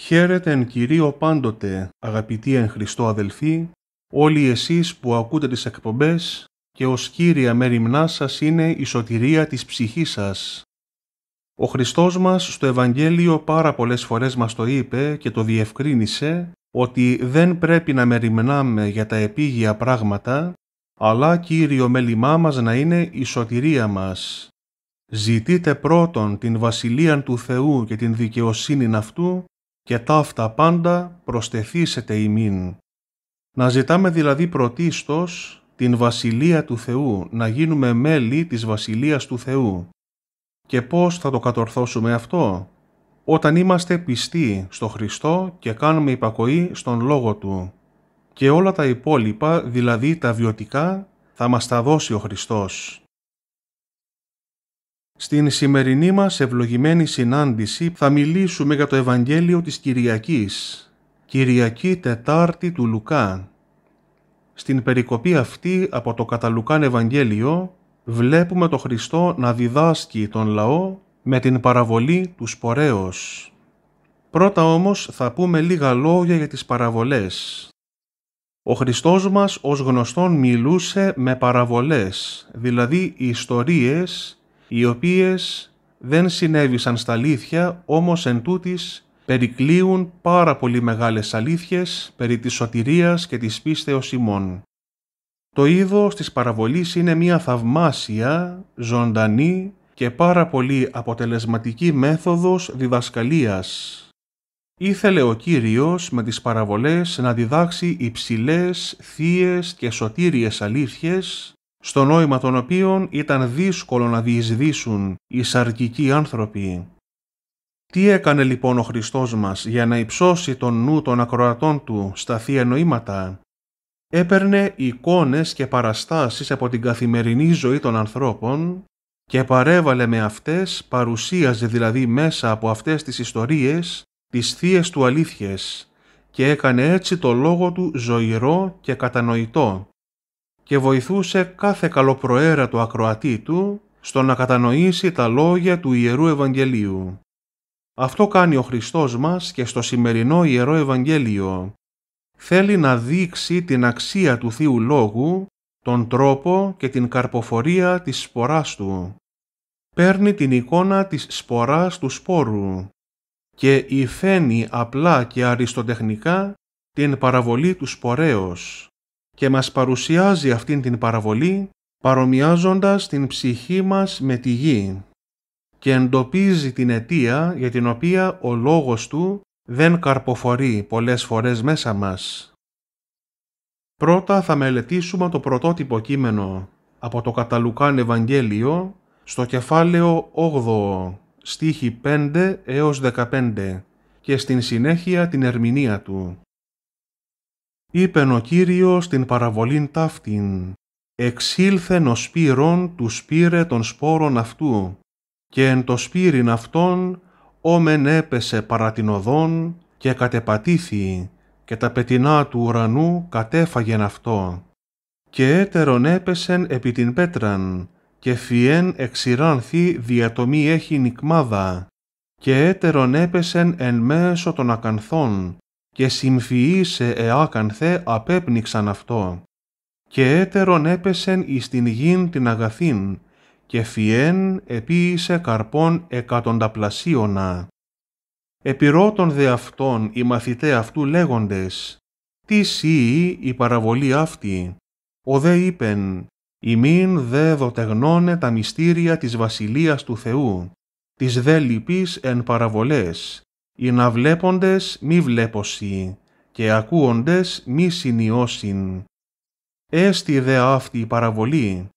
Χαίρετε εν Κυρίω πάντοτε, αγαπητοί εν Χριστώ αδελφοί, όλοι εσείς που ακούτε τις εκπομπές και ως Κύρια μέρημνά σας είναι η σωτηρία της ψυχής σας. Ο Χριστός μας στο Ευαγγέλιο πάρα πολλές φορές μας το είπε και το διευκρίνησε ότι δεν πρέπει να μεριμνάμε για τα επίγεια πράγματα, αλλά Κύριο μέλιμα μας να είναι η σωτηρία μας. Ζητείτε πρώτον την Βασιλείαν του Θεού και την δικαιοσύνην αυτού και αυτά πάντα προστεθήσετε ημίν. Να ζητάμε δηλαδή πρωτίστως την Βασιλεία του Θεού, να γίνουμε μέλη της Βασιλείας του Θεού. Και πώς θα το κατορθώσουμε αυτό? Όταν είμαστε πιστοί στο Χριστό και κάνουμε υπακοή στον Λόγο Του. Και όλα τα υπόλοιπα, δηλαδή τα βιωτικά, θα μας τα δώσει ο Χριστός. Στην σημερινή μας ευλογημένη συνάντηση θα μιλήσουμε για το Ευαγγέλιο της Κυριακής, Κυριακή Τετάρτη του Λουκά. Στην περικοπή αυτή από το Καταλουκάν Ευαγγέλιο βλέπουμε το Χριστό να διδάσκει τον λαό με την παραβολή τους σπορέως. Πρώτα όμως θα πούμε λίγα λόγια για τις παραβολές. Ο Χριστός μας ως γνωστόν μιλούσε με παραβολές, δηλαδή ιστορίες οι οποίες δεν συνέβησαν στα αλήθεια, όμως εν τούτης περικλείουν πάρα πολύ μεγάλες αλήθειες περί της σωτηρίας και της πίστεως ημών. Το είδος της παραβολής είναι μια θαυμάσια, ζωντανή και πάρα πολύ αποτελεσματική μέθοδος διδασκαλίας. Ήθελε ο Κύριος με τις παραβολές να διδάξει υψηλές, θείες και σωτήριες αλήθειες στο νόημα των οποίων ήταν δύσκολο να διεισδύσουν οι σαρκικοί άνθρωποι. Τι έκανε λοιπόν ο Χριστός μας για να υψώσει τον νου των ακροατών του στα θεία νοήματα. Έπαιρνε εικόνες και παραστάσεις από την καθημερινή ζωή των ανθρώπων και παρέβαλε με αυτές, παρουσίαζε δηλαδή μέσα από αυτές τις ιστορίες τις θείες του αλήθειες και έκανε έτσι το λόγο του ζωηρό και κατανοητό και βοηθούσε κάθε του ακροατή του στο να κατανοήσει τα λόγια του Ιερού Ευαγγελίου. Αυτό κάνει ο Χριστός μας και στο σημερινό Ιερό Ευαγγέλιο. Θέλει να δείξει την αξία του Θείου Λόγου, τον τρόπο και την καρποφορία της σποράς του. Παίρνει την εικόνα της σποράς του σπόρου και υφαίνει απλά και αριστοτεχνικά την παραβολή του σπορέως και μας παρουσιάζει αυτήν την παραβολή παρομοιάζοντας την ψυχή μας με τη γη και εντοπίζει την αιτία για την οποία ο λόγος του δεν καρποφορεί πολλές φορές μέσα μας. Πρώτα θα μελετήσουμε το πρωτότυπο κείμενο από το Καταλουκάν Ευαγγέλιο στο κεφάλαιο 8, στίχη 5 έως 15 και στην συνέχεια την ερμηνεία του. Είπε ο Κύριος την παραβολήν ταύτην, εξήλθεν ο σπύρον του σπύρε των σπόρων αυτού, και εν το σπύριν αυτόν όμεν έπεσε παρά την οδόν και κατεπατήθη, και τα πετινά του ουρανού κατέφαγεν αυτό. Και έτερον έπεσεν επί την πέτραν, και φιέν εξηράνθη διατομή έχει νικμάδα, και έτερον έπεσεν εν μέσω των ακανθών, και συμφυήσε εάκανθε απέπνιξαν αυτό. Και έτερον έπεσεν εις την γην την αγαθήν, και φιέν επίησε καρπών εκατονταπλασίωνα. Επιρώτον δε αυτών οι μαθητέ αυτού λέγοντες, «Τι σύ η παραβολή αυτή» ο δε είπεν «Ημίν δε δοτεγνώνε τα μυστήρια της Βασιλείας του Θεού, της δε λυπής εν παραβολές, οι να βλέποντες μη ακούσαντες. Ή τα έρχεται ο διάβολος και ακούοντες μη συνιώσιν. Έστι δε αυτή η παραβολή,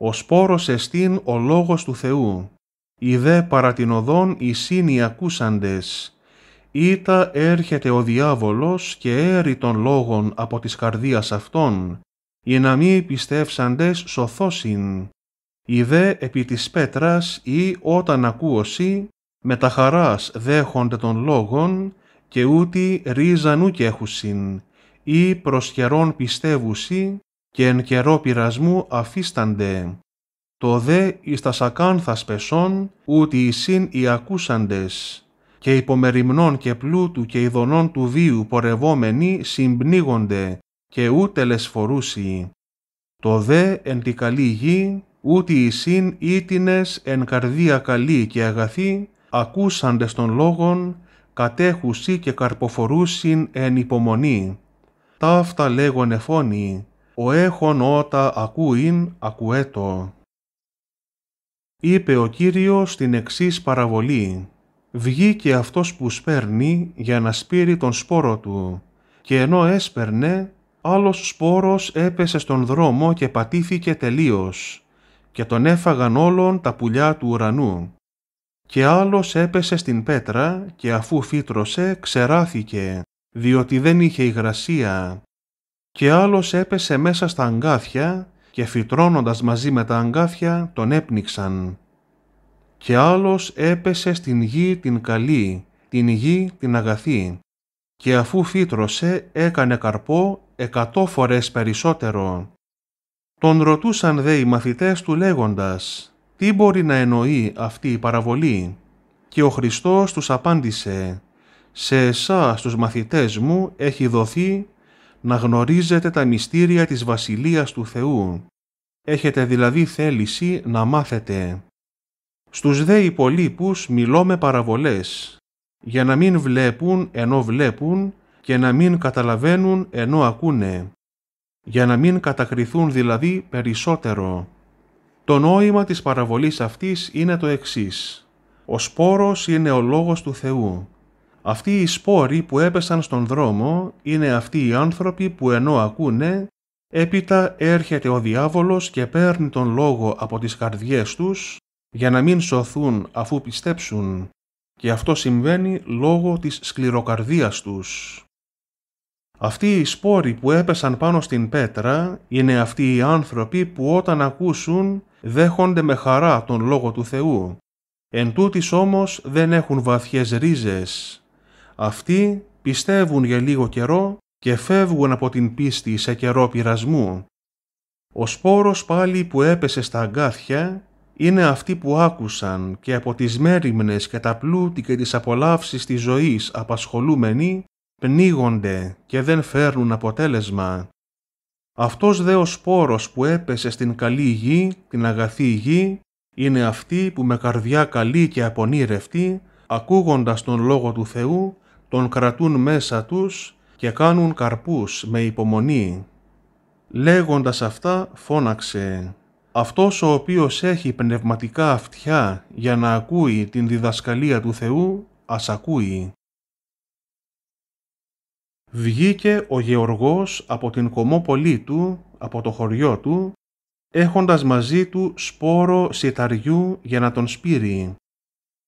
ο σπόρος εστίν ο λόγος του Θεού, Ιδε δε παρά την οδόν οι σύνοι ακούσαντες, ήτα έρχεται ο διάβολος και έρει των λόγων από της καρδίας αυτών, οι να μη πιστεύσαντες σωθώσιν, Ιδε δε επί της πέτρας ή όταν ακούωσι με τα χαράς δέχονται των λόγων και ούτι ρίζανού ούκ έχουσιν ή προς καιρόν πιστεύουσι και εν καιρό πειρασμού αφίστανται. Το δε εις τα σακάνθας πεσών ούτι εισήν οι ακούσαντες και υπομεριμνών και πλούτου και ειδονών του βίου πορευόμενοι συμπνίγονται και ούτε λεσφορούσι. Το δε εν τη καλή γη, ούτι εισήν ήτινες εν καρδία καλή και αγαθή, ακούσαντες των λόγων, κατέχουσι και καρποφορούσιν εν υπομονή. Ταύτα λέγον εφώνη, ο έχων ότα ακούειν ακουέτο. Είπε ο Κύριος την εξής παραβολή. Βγήκε αυτός που σπέρνει για να σπείρει τον σπόρο του και ενώ έσπερνε, άλλος σπόρος έπεσε στον δρόμο και πατήθηκε τελείως και τον έφαγαν όλων τα πουλιά του ουρανού. Και άλλος έπεσε στην πέτρα και αφού φύτρωσε ξεράθηκε, διότι δεν είχε υγρασία. Και άλλος έπεσε μέσα στα αγκάθια και φυτρώνοντας μαζί με τα αγκάθια τον έπνιξαν. Και άλλος έπεσε στην γη την καλή, την γη την αγαθή. Και αφού φύτρωσε έκανε καρπό εκατό φορές περισσότερο. Τον ρωτούσαν δε οι μαθητές του λέγοντας τι μπορεί να εννοεί αυτή η παραβολή. Και ο Χριστός τους απάντησε «Σε εσάς τους μαθητές μου έχει δοθεί να γνωρίζετε τα μυστήρια της Βασιλείας του Θεού. Έχετε δηλαδή θέληση να μάθετε. Στους δε υπολείπους μιλώ με παραβολές, για να μην βλέπουν ενώ βλέπουν και να μην καταλαβαίνουν ενώ ακούνε, για να μην κατακριθούν δηλαδή περισσότερο. Το νόημα της παραβολής αυτής είναι το εξής. Ο σπόρος είναι ο λόγος του Θεού. Αυτοί οι σπόροι που έπεσαν στον δρόμο είναι αυτοί οι άνθρωποι που ενώ ακούνε, έπειτα έρχεται ο διάβολος και παίρνει τον λόγο από τις καρδιές τους για να μην σωθούν αφού πιστέψουν και αυτό συμβαίνει λόγω της σκληροκαρδίας τους. Αυτοί οι σπόροι που έπεσαν πάνω στην πέτρα είναι αυτοί οι άνθρωποι που όταν ακούσουν δέχονται με χαρά τον Λόγο του Θεού. Εν τούτης όμως δεν έχουν βαθιές ρίζες. Αυτοί πιστεύουν για λίγο καιρό και φεύγουν από την πίστη σε καιρό πειρασμού. Ο σπόρος πάλι που έπεσε στα αγκάθια είναι αυτοί που άκουσαν και από τις μέριμνες και τα πλούτη και τις απολαύσεις της ζωής απασχολούμενοι πνίγονται και δεν φέρνουν αποτέλεσμα. Αυτός δε ο σπόρος που έπεσε στην καλή γη, την αγαθή γη, είναι αυτή που με καρδιά καλή και απονήρευτη, ακούγοντας τον Λόγο του Θεού, τον κρατούν μέσα τους και κάνουν καρπούς με υπομονή. Λέγοντας αυτά φώναξε «Αυτός ο οποίος έχει πνευματικά αυτιά για να ακούει την διδασκαλία του Θεού, ας ακούει» βγήκε ο Γεωργός από την κομμόπολη του, από το χωριό του, έχοντας μαζί του σπόρο σιταριού για να τον σπείρει.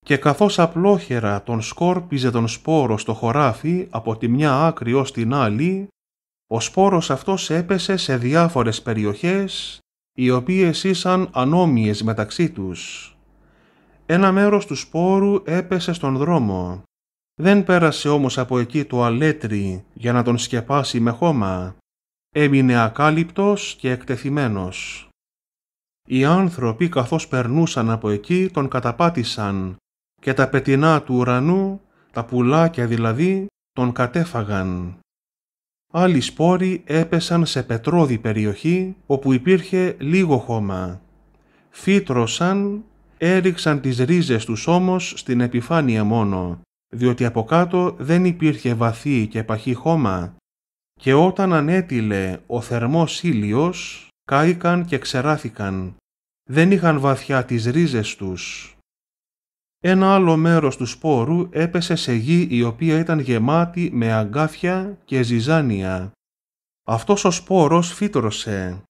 Και καθώς απλόχερα τον σκόρπιζε τον σπόρο στο χωράφι από τη μια άκρη ως την άλλη, ο σπόρος αυτός έπεσε σε διάφορες περιοχές, οι οποίες ήσαν ανόμιες μεταξύ τους. Ένα μέρος του σπόρου έπεσε στον δρόμο, δεν πέρασε όμως από εκεί το αλέτρι για να τον σκεπάσει με χώμα. Έμεινε ακάλυπτος και εκτεθειμένος. Οι άνθρωποι καθώς περνούσαν από εκεί τον καταπάτησαν και τα πετινά του ουρανού, τα πουλάκια δηλαδή, τον κατέφαγαν. Άλλοι σπόροι έπεσαν σε πετρώδη περιοχή όπου υπήρχε λίγο χώμα. Φύτρωσαν, έριξαν τις ρίζες τους όμως στην επιφάνεια μόνο διότι από κάτω δεν υπήρχε βαθύ και παχύ χώμα και όταν ανέτειλε ο θερμός ήλιος, κάηκαν και ξεράθηκαν. Δεν είχαν βαθιά τις ρίζες τους. Ένα άλλο μέρος του σπόρου έπεσε σε γη η οποία ήταν γεμάτη με αγκάθια και ζυζάνια. Αυτός ο σπόρος φύτρωσε,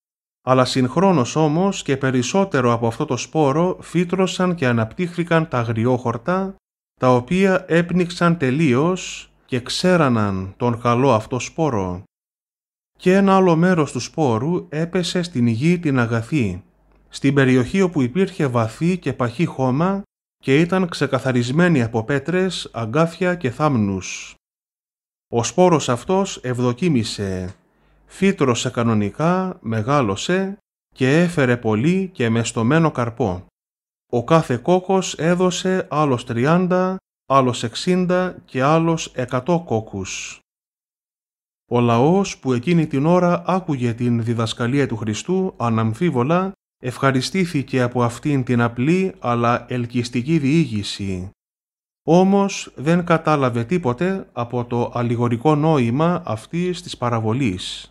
αλλά συγχρόνως όμως και περισσότερο από αυτό το σπόρο φύτρωσαν και αναπτύχθηκαν τα αγριόχορτα τα οποία έπνιξαν τελείως και ξέραναν τον καλό αυτό σπόρο. Και ένα άλλο μέρος του σπόρου έπεσε στην γη την αγαθή, στην περιοχή όπου υπήρχε βαθύ και παχύ χώμα και ήταν ξεκαθαρισμένη από πέτρες, αγκάθια και θάμνους. Ο σπόρος αυτός ευδοκίμησε, φύτρωσε κανονικά, μεγάλωσε και έφερε πολύ και μεστομένο καρπό. Ο κάθε κόκος έδωσε άλλος 30, άλλος 60 και άλλος 100 κόκους. Ο λαός που εκείνη την ώρα άκουγε την διδασκαλία του Χριστού αναμφίβολα ευχαριστήθηκε από αυτήν την απλή αλλά ελκυστική διήγηση. Όμως δεν κατάλαβε τίποτε από το αλληγορικό νόημα αυτής της παραβολής.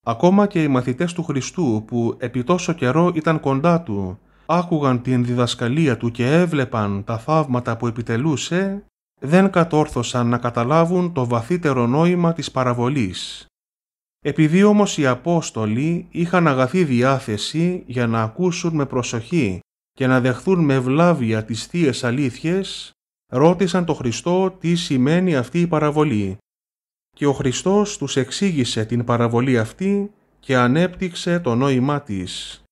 Ακόμα και οι μαθητές του Χριστού που επί τόσο καιρό ήταν κοντά του άκουγαν την διδασκαλία του και έβλεπαν τα θαύματα που επιτελούσε, δεν κατόρθωσαν να καταλάβουν το βαθύτερο νόημα της παραβολής. Επειδή όμως οι Απόστολοι είχαν αγαθή διάθεση για να ακούσουν με προσοχή και να δεχθούν με βλάβια τις θείες αλήθειες, ρώτησαν τον Χριστό τι σημαίνει αυτή η παραβολή. Και ο Χριστός τους εξήγησε την παραβολή αυτή και ανέπτυξε το νόημά της.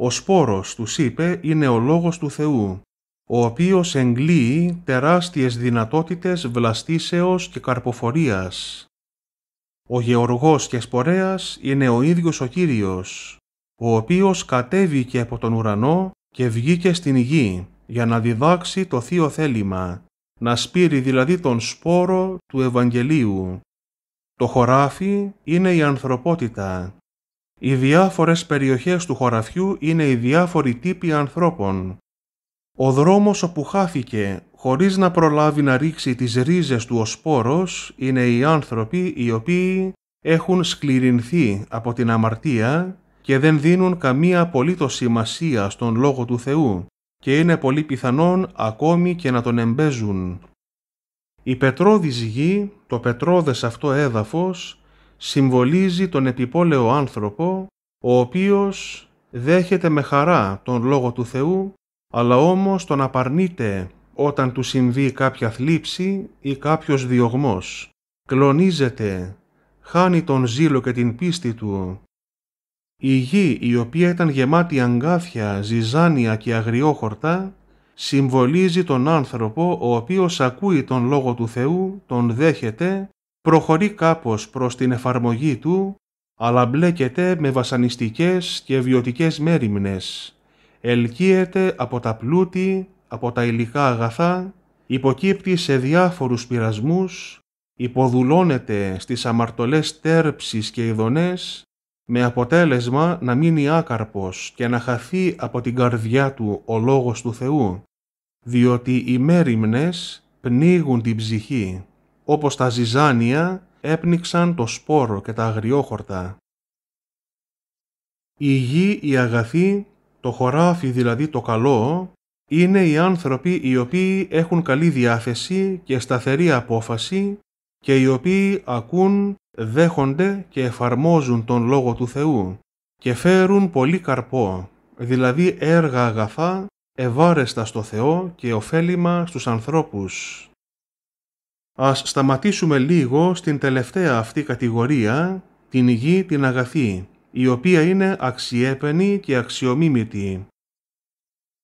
Ο σπόρος, τους είπε, είναι ο λόγος του Θεού, ο οποίος εγκλείει τεράστιες δυνατότητες βλαστήσεως και καρποφορίας. Ο γεωργός και σπορέας είναι ο ίδιος ο Κύριος, ο οποίος κατέβηκε από τον ουρανό και βγήκε στην γη για να διδάξει το θείο θέλημα, να σπείρει δηλαδή τον σπόρο του Ευαγγελίου. Το χωράφι είναι η ανθρωπότητα οι διάφορες περιοχές του χωραφιού είναι οι διάφοροι τύποι ανθρώπων. Ο δρόμος όπου χάθηκε, χωρίς να προλάβει να ρίξει τις ρίζες του ο σπόρος, είναι οι άνθρωποι οι οποίοι έχουν σκληρινθεί από την αμαρτία και δεν δίνουν καμία απολύτως σημασία στον Λόγο του Θεού και είναι πολύ πιθανόν ακόμη και να τον εμπέζουν. Η πετρώδης γη, το πετρώδες αυτό έδαφος, συμβολίζει τον επιπόλαιο άνθρωπο, ο οποίος δέχεται με χαρά τον Λόγο του Θεού, αλλά όμως τον απαρνείται όταν του συμβεί κάποια θλίψη ή κάποιος διωγμός. Κλονίζεται, χάνει τον ζήλο και την πίστη του. Η γη η οποία ήταν γεμάτη αγκάθια, ζυζάνια και αγριόχορτα συμβολίζει τον άνθρωπο ο οποίος ακούει τον Λόγο του Θεού, τον δέχεται προχωρεί κάπως προς την εφαρμογή του, αλλά μπλέκεται με βασανιστικές και βιωτικές μέριμνες, Ελκύεται από τα πλούτη, από τα υλικά αγαθά, υποκύπτει σε διάφορους πειρασμούς, υποδουλώνεται στις αμαρτωλές τέρψεις και ειδονές, με αποτέλεσμα να μείνει άκαρπος και να χαθεί από την καρδιά του ο λόγος του Θεού, διότι οι μέρημνες πνίγουν την ψυχή όπως τα ζυζάνια έπνιξαν το σπόρο και τα αγριόχορτα. Η γη η αγαθή, το χωράφι δηλαδή το καλό, είναι οι άνθρωποι οι οποίοι έχουν καλή διάθεση και σταθερή απόφαση και οι οποίοι ακούν, δέχονται και εφαρμόζουν τον Λόγο του Θεού και φέρουν πολύ καρπό, δηλαδή έργα αγαθά, ευάρεστα στο Θεό και ωφέλιμα στους ανθρώπους. Ας σταματήσουμε λίγο στην τελευταία αυτή κατηγορία, την γη την αγαθή, η οποία είναι αξιέπαινη και αξιομίμητη.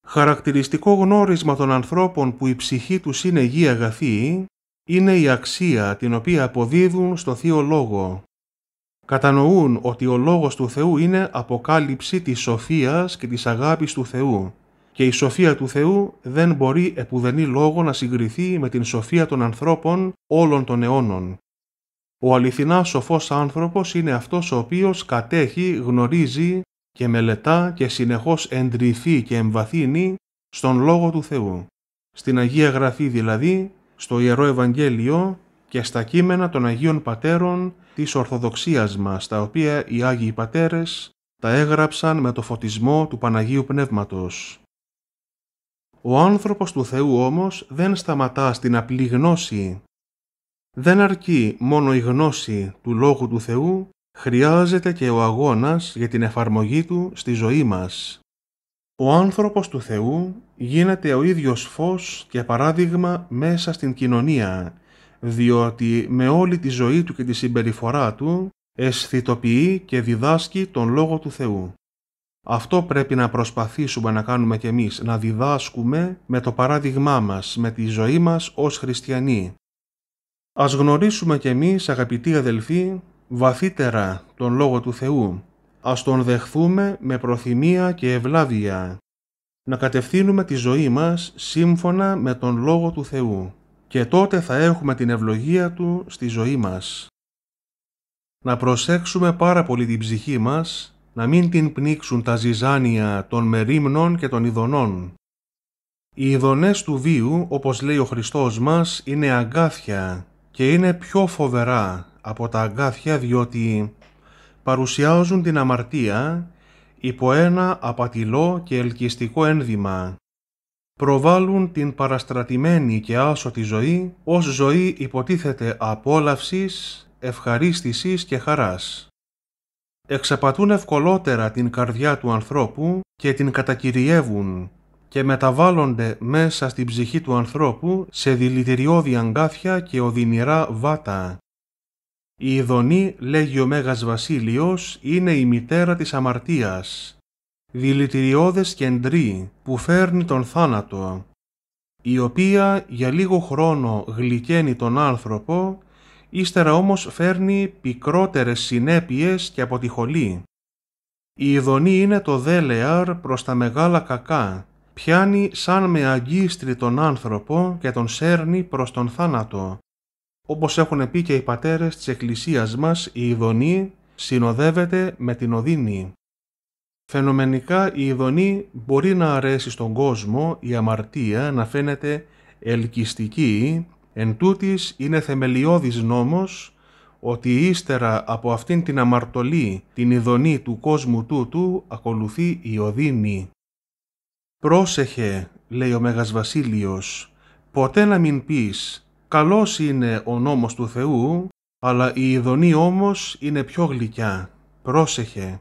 Χαρακτηριστικό γνώρισμα των ανθρώπων που η ψυχή τους είναι γη αγαθή, είναι η αξία την οποία αποδίδουν στο Θείο Λόγο. Κατανοούν ότι ο Λόγος του Θεού είναι αποκάλυψη της σοφίας και της αγάπης του Θεού και η σοφία του Θεού δεν μπορεί επουδενή λόγο να συγκριθεί με την σοφία των ανθρώπων όλων των αιώνων. Ο αληθινά σοφός άνθρωπος είναι αυτός ο οποίος κατέχει, γνωρίζει και μελετά και συνεχώς εντρυθεί και εμβαθύνει στον Λόγο του Θεού. Στην Αγία Γραφή δηλαδή, στο Ιερό Ευαγγέλιο και στα κείμενα των Αγίων Πατέρων της Ορθοδοξίας μας, τα οποία οι Άγιοι Πατέρες τα έγραψαν με το φωτισμό του Παναγίου Πνεύματος. Ο άνθρωπος του Θεού όμως δεν σταματά στην απλή γνώση. Δεν αρκεί μόνο η γνώση του Λόγου του Θεού, χρειάζεται και ο αγώνας για την εφαρμογή του στη ζωή μας. Ο άνθρωπος του Θεού γίνεται ο ίδιος φως και παράδειγμα μέσα στην κοινωνία, διότι με όλη τη ζωή του και τη συμπεριφορά του αισθητοποιεί και διδάσκει τον Λόγο του Θεού. Αυτό πρέπει να προσπαθήσουμε να κάνουμε κι εμείς, να διδάσκουμε με το παράδειγμά μας, με τη ζωή μας ως χριστιανοί. Ας γνωρίσουμε κι εμείς, αγαπητοί αδελφοί, βαθύτερα τον Λόγο του Θεού. Ας τον δεχθούμε με προθυμία και ευλάβεια. Να κατευθύνουμε τη ζωή μας σύμφωνα με τον Λόγο του Θεού. Και τότε θα έχουμε την ευλογία Του στη ζωή μας. Να προσέξουμε πάρα πολύ την ψυχή μας να μην την πνίξουν τα ζυζάνια των μερίμνων και των ειδονών. Οι ειδονές του βίου, όπως λέει ο Χριστός μας, είναι αγκάθια και είναι πιο φοβερά από τα αγκάθια διότι παρουσιάζουν την αμαρτία υπό ένα απατηλό και ελκυστικό ένδυμα. Προβάλλουν την παραστρατημένη και άσωτη ζωή ως ζωή υποτίθεται απόλαυσης, ευχαρίστησης και χαράς εξαπατούν ευκολότερα την καρδιά του ανθρώπου και την κατακυριεύουν και μεταβάλλονται μέσα στην ψυχή του ανθρώπου σε δηλητηριώδη αγκάθια και οδυνηρά βάτα. Η ειδονή, λέγει ο Μέγας Βασίλειος, είναι η μητέρα της αμαρτίας, δηλητηριώδες κεντρή που φέρνει τον θάνατο, η οποία για λίγο χρόνο γλυκαίνει τον άνθρωπο ύστερα όμως φέρνει πικρότερες συνέπειες και χολή. Η ειδονή είναι το δέλεαρ προς τα μεγάλα κακά, πιάνει σαν με αγκίστρι τον άνθρωπο και τον σέρνει προς τον θάνατο. Όπως έχουν πει και οι πατέρες της Εκκλησίας μας, η ειδονή συνοδεύεται με την οδύνη. Φαινομενικά η ειδονή μπορεί να αρέσει στον κόσμο, η αμαρτία να φαίνεται ελκυστική Εν τούτης είναι θεμελιώδης νόμος ότι ύστερα από αυτήν την αμαρτωλή, την ειδονή του κόσμου τούτου, ακολουθεί η οδύνη. «Πρόσεχε», λέει ο Μέγας Βασίλειος, «ποτέ να μην πεις, καλός είναι ο νόμος του Θεού, αλλά η ειδονή όμως είναι πιο γλυκιά. Πρόσεχε».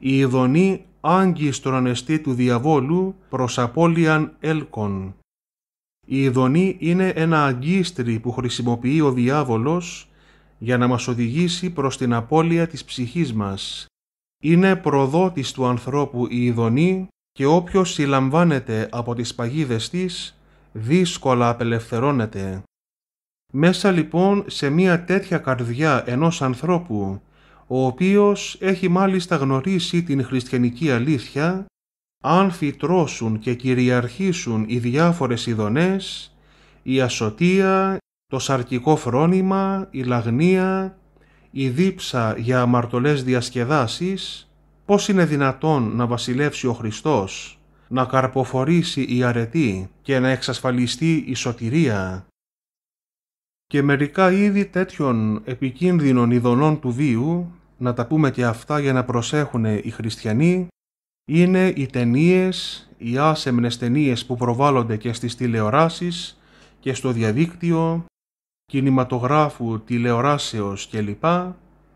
Η ειδονή άγγει στον ανεστή του διαβόλου προς απώλειαν έλκον. Η ειδονή είναι ένα αγκίστρι που χρησιμοποιεί ο διάβολος για να μας οδηγήσει προς την απώλεια της ψυχής μας. Είναι προδότης του ανθρώπου η ειδονή και όποιος συλλαμβάνεται από τις παγίδες της δύσκολα απελευθερώνεται. Μέσα λοιπόν σε μία τέτοια καρδιά ενός ανθρώπου, ο οποίος έχει μάλιστα γνωρίσει την χριστιανική αλήθεια, αν φυτρώσουν και κυριαρχήσουν οι διάφορες ειδονές, η ασωτεία, το σαρκικό φρόνημα, η λαγνία, η δίψα για αμαρτωλές διασκεδάσεις, πώς είναι δυνατόν να βασιλεύσει ο Χριστός, να καρποφορήσει η αρετή και να εξασφαλιστεί η σωτηρία. Και μερικά είδη τέτοιων επικίνδυνων ειδονών του βίου, να τα πούμε και αυτά για να προσέχουν οι χριστιανοί, είναι οι ταινίες, οι άσεμνες ταινίες που προβάλλονται και στις τηλεοράσεις και στο διαδίκτυο, κινηματογράφου, τηλεοράσεως κλπ,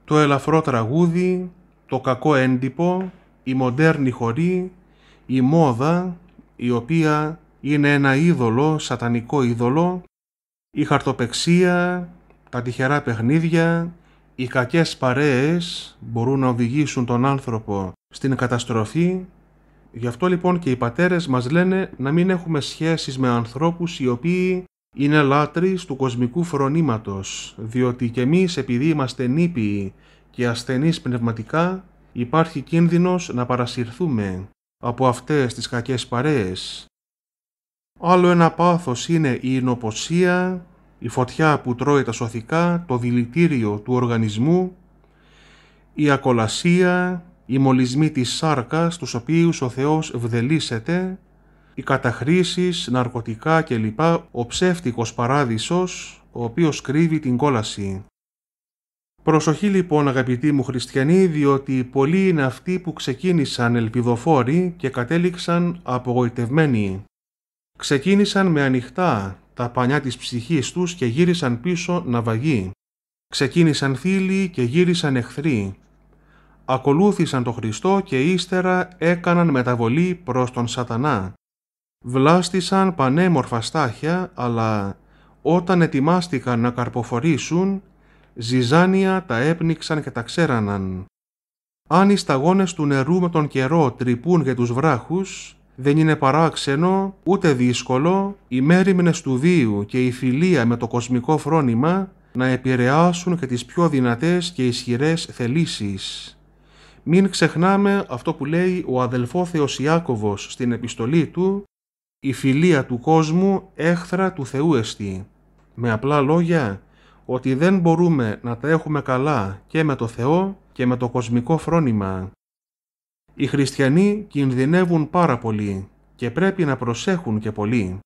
το ελαφρό τραγούδι, το κακό έντυπο, η μοντέρνη χορή, η μόδα, η οποία είναι ένα είδωλο, σατανικό είδωλο, η χαρτοπεξία, τα τυχερά παιχνίδια, οι κακές παρέες μπορούν να οδηγήσουν τον άνθρωπο στην καταστροφή. Γι' αυτό λοιπόν και οι πατέρες μας λένε να μην έχουμε σχέσεις με ανθρώπους οι οποίοι είναι λάτρεις του κοσμικού φρονήματος, διότι και εμείς επειδή είμαστε νήπιοι και ασθενείς πνευματικά, υπάρχει κίνδυνος να παρασυρθούμε από αυτές τις κακές παρέες. Άλλο ένα πάθος είναι η εινοποσία, η φωτιά που τρώει τα σωθικά, το δηλητήριο του οργανισμού, η ακολασία, η μολυσμή της σάρκας, τους οποίους ο Θεός βδελίσεται, οι καταχρήσεις, ναρκωτικά κλπ, ο ψεύτικος παράδεισος, ο οποίος κρύβει την κόλαση. Προσοχή λοιπόν αγαπητοί μου χριστιανοί, διότι πολλοί είναι αυτοί που ξεκίνησαν ελπιδοφόροι και κατέληξαν απογοητευμένοι. Ξεκίνησαν με ανοιχτά, τα πανιά της ψυχής τους και γύρισαν πίσω ναυαγοί. Ξεκίνησαν θύλοι και γύρισαν εχθροί. Ακολούθησαν τον Χριστό και ύστερα έκαναν μεταβολή προς τον σατανά. Βλάστησαν πανέμορφα στάχια, αλλά όταν ετοιμάστηκαν να καρποφορήσουν, ζυζάνια τα έπνιξαν και τα ξέραναν. Αν οι σταγόνες του νερού με τον καιρό τρυπούν για τους βράχους, δεν είναι παράξενο ούτε δύσκολο οι μέρημνες του βίου και η φιλία με το κοσμικό φρόνημα να επηρεάσουν και τις πιο δυνατές και ισχυρές θελήσεις. Μην ξεχνάμε αυτό που λέει ο Θεός Ιάκωβος στην επιστολή του «Η φιλία του κόσμου έχθρα του Θεού εστί». Με απλά λόγια, ότι δεν μπορούμε να τα έχουμε καλά και με το Θεό και με το κοσμικό φρόνημα. Οι χριστιανοί κινδυνεύουν πάρα πολύ και πρέπει να προσέχουν και πολύ.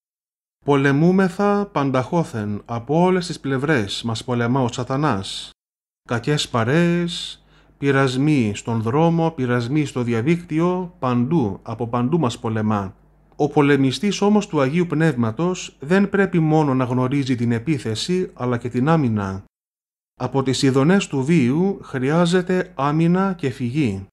Πολεμούμεθα πανταχώθεν από όλες τις πλευρές μας πολεμά ο σατανάς. Κακές παρέες, πειρασμοί στον δρόμο, πειρασμοί στο διαδίκτυο, παντού, από παντού μας πολεμά. Ο πολεμιστής όμως του Αγίου Πνεύματος δεν πρέπει μόνο να γνωρίζει την επίθεση αλλά και την άμυνα. Από τις ειδονές του βίου χρειάζεται άμυνα και φυγή.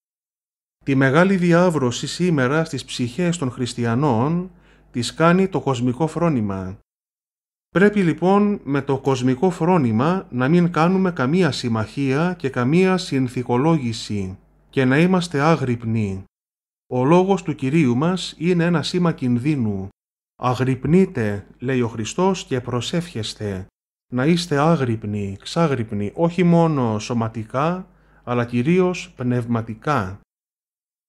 Τη μεγάλη διάβρωση σήμερα στις ψυχές των χριστιανών τις κάνει το κοσμικό φρόνημα. Πρέπει λοιπόν με το κοσμικό φρόνημα να μην κάνουμε καμία συμμαχία και καμία συνθηκολόγηση και να είμαστε άγρυπνοι. Ο λόγος του Κυρίου μας είναι ένα σήμα κινδύνου. Αγρυπνείτε, λέει ο Χριστός, και προσεύχεστε. Να είστε άγρυπνοι, ξάγρυπνοι, όχι μόνο σωματικά, αλλά κυρίως πνευματικά.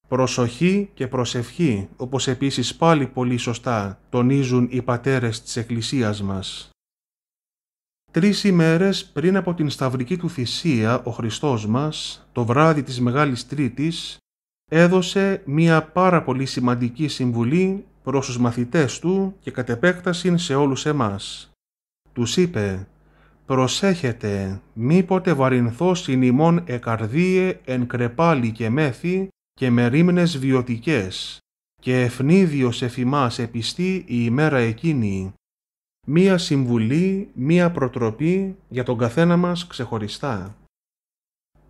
Προσοχή και προσευχή, όπως επίσης πάλι πολύ σωστά τονίζουν οι πατέρες της Εκκλησίας μας. Τρεις ημέρες πριν από την σταυρική του θυσία, ο Χριστός μας, το βράδυ της Μεγάλης Τρίτης, έδωσε μία πάρα πολύ σημαντική συμβουλή προς τους μαθητές του και κατ' επέκταση σε όλους εμάς. Τους είπε «Προσέχετε, μήποτε βαρινθώ συνειμών εκαρδίε εν κρεπάλι και μέθη, και με βιωτικές, και ευνίδιος εφημάς επιστή η ημέρα εκείνη. Μία συμβουλή, μία προτροπή για τον καθένα μας ξεχωριστά.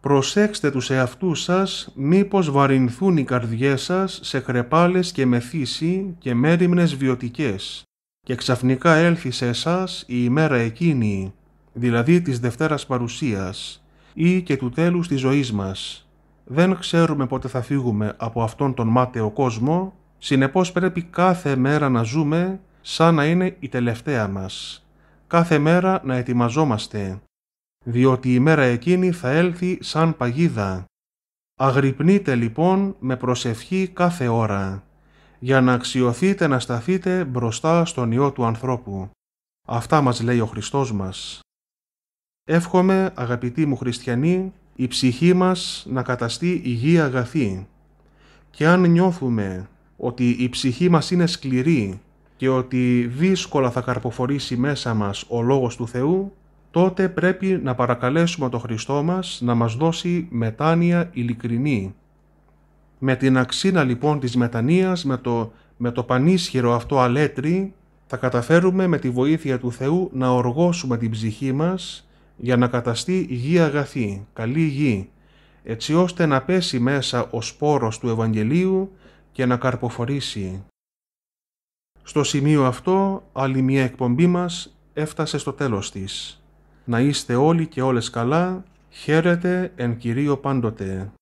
Προσέξτε τους εαυτούς σας μήπως βαρινθούν οι καρδιές σας σε κρεπάλες και μεθύσι και μέριμνες βιωτικές και ξαφνικά έλθει σε εσάς η ημέρα εκείνη, δηλαδή της Δευτέρας Παρουσίας ή και του τέλους της ζωής μας. Δεν ξέρουμε πότε θα φύγουμε από αυτόν τον μάταιο κόσμο, συνεπώς πρέπει κάθε μέρα να ζούμε σαν να είναι η τελευταία μας. Κάθε μέρα να ετοιμαζόμαστε, διότι η μέρα εκείνη θα έλθει σαν παγίδα. Αγρυπνείτε λοιπόν με προσευχή κάθε ώρα, για να αξιωθείτε να σταθείτε μπροστά στον Υιό του ανθρώπου. Αυτά μας λέει ο Χριστός μας. Εύχομαι, αγαπητοί μου χριστιανοί, η ψυχή μας να καταστεί υγιή αγαθή. Και αν νιώθουμε ότι η ψυχή μας είναι σκληρή και ότι δύσκολα θα καρποφορήσει μέσα μας ο Λόγος του Θεού, τότε πρέπει να παρακαλέσουμε τον Χριστό μας να μας δώσει μετάνοια ειλικρινή. Με την αξίνα λοιπόν της μετανοίας, με το, με το πανίσχυρο αυτό αλέτρι, θα καταφέρουμε με τη βοήθεια του Θεού να οργώσουμε την ψυχή μας για να καταστεί γη αγαθή, καλή γη, έτσι ώστε να πέσει μέσα ο σπόρος του Ευαγγελίου και να καρποφορήσει. Στο σημείο αυτό, άλλη μια εκπομπή μας έφτασε στο τέλος της. Να είστε όλοι και όλες καλά, χαίρετε εν Κυρίω πάντοτε.